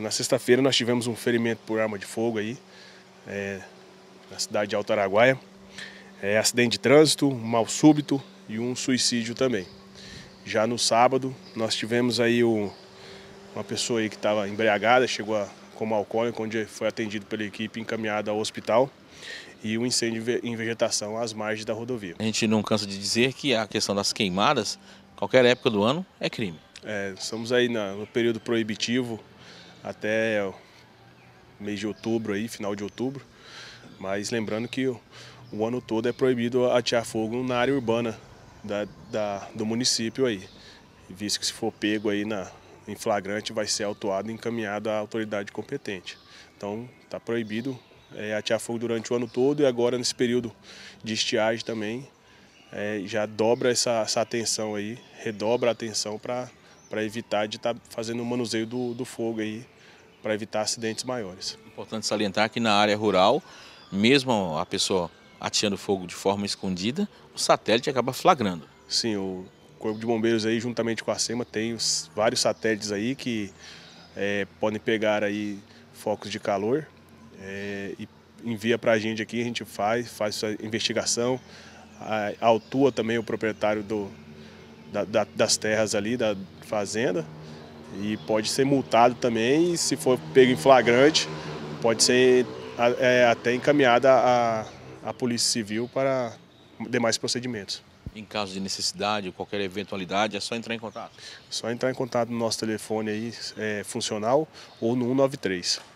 Na sexta-feira nós tivemos um ferimento por arma de fogo aí, é, na cidade de Alto É, acidente de trânsito, um mal súbito e um suicídio também. Já no sábado nós tivemos aí o, uma pessoa aí que estava embriagada, chegou a, como alcoólico, onde foi atendido pela equipe encaminhada ao hospital e um incêndio em vegetação às margens da rodovia. A gente não cansa de dizer que a questão das queimadas, qualquer época do ano, é crime. É, estamos aí na, no período proibitivo até o mês de outubro, aí, final de outubro. Mas lembrando que o, o ano todo é proibido atear fogo na área urbana da, da, do município aí. Visto que se for pego aí na, em flagrante vai ser autuado e encaminhado à autoridade competente. Então está proibido é, atear fogo durante o ano todo e agora nesse período de estiagem também é, já dobra essa, essa atenção aí, redobra a atenção para para evitar de estar tá fazendo o manuseio do, do fogo aí, para evitar acidentes maiores. Importante salientar que na área rural, mesmo a pessoa atirando fogo de forma escondida, o satélite acaba flagrando. Sim, o Corpo de Bombeiros aí, juntamente com a SEMA, tem os, vários satélites aí que é, podem pegar aí focos de calor é, e envia para a gente aqui, a gente faz, faz sua investigação, a, autua também o proprietário do, da, da, das terras ali, da fazenda. E pode ser multado também, se for pego em flagrante, pode ser é, até encaminhada a, a Polícia Civil para demais procedimentos. Em caso de necessidade, qualquer eventualidade, é só entrar em contato? Só entrar em contato no nosso telefone aí, é, funcional ou no 193.